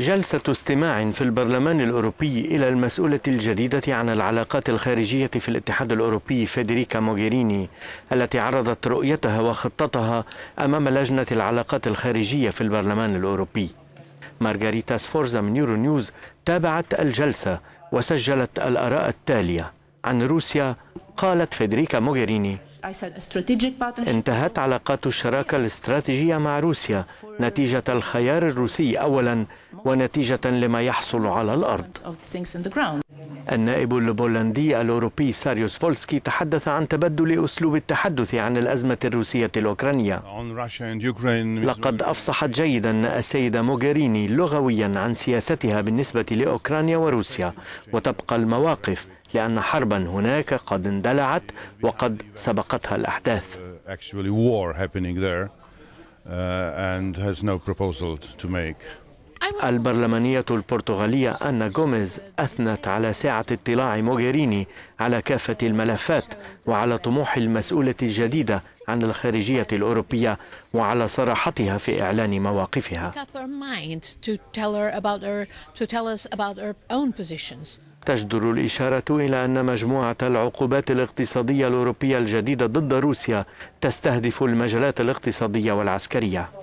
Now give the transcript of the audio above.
جلسة استماع في البرلمان الأوروبي إلى المسؤولة الجديدة عن العلاقات الخارجية في الاتحاد الأوروبي فيدريكا موغيريني التي عرضت رؤيتها وخطتها أمام لجنة العلاقات الخارجية في البرلمان الأوروبي مارغريتا سفورزا من يورو نيوز تابعت الجلسة وسجلت الآراء التالية عن روسيا قالت فيدريكا موغيريني انتهت علاقات الشراكة الاستراتيجية مع روسيا نتيجة الخيار الروسي أولاً ونتيجة لما يحصل على الأرض النائب البولندي الأوروبي ساريوس فولسكي تحدث عن تبدل أسلوب التحدث عن الأزمة الروسية الأوكرانية لقد أفصحت جيدا السيدة موغريني لغويا عن سياستها بالنسبة لأوكرانيا وروسيا وتبقى المواقف لأن حربا هناك قد اندلعت وقد سبقتها الأحداث Uh, uh and has no proposal to make. البرلمانية البرتغالية أنا غوميز أثنت على سعة اطلاع موغيريني على كافة الملفات وعلى طموح المسؤولة الجديدة عن الخارجية الأوروبية وعلى صراحتها في إعلان مواقفها تجدر الإشارة إلى أن مجموعة العقوبات الاقتصادية الأوروبية الجديدة ضد روسيا تستهدف المجالات الاقتصادية والعسكرية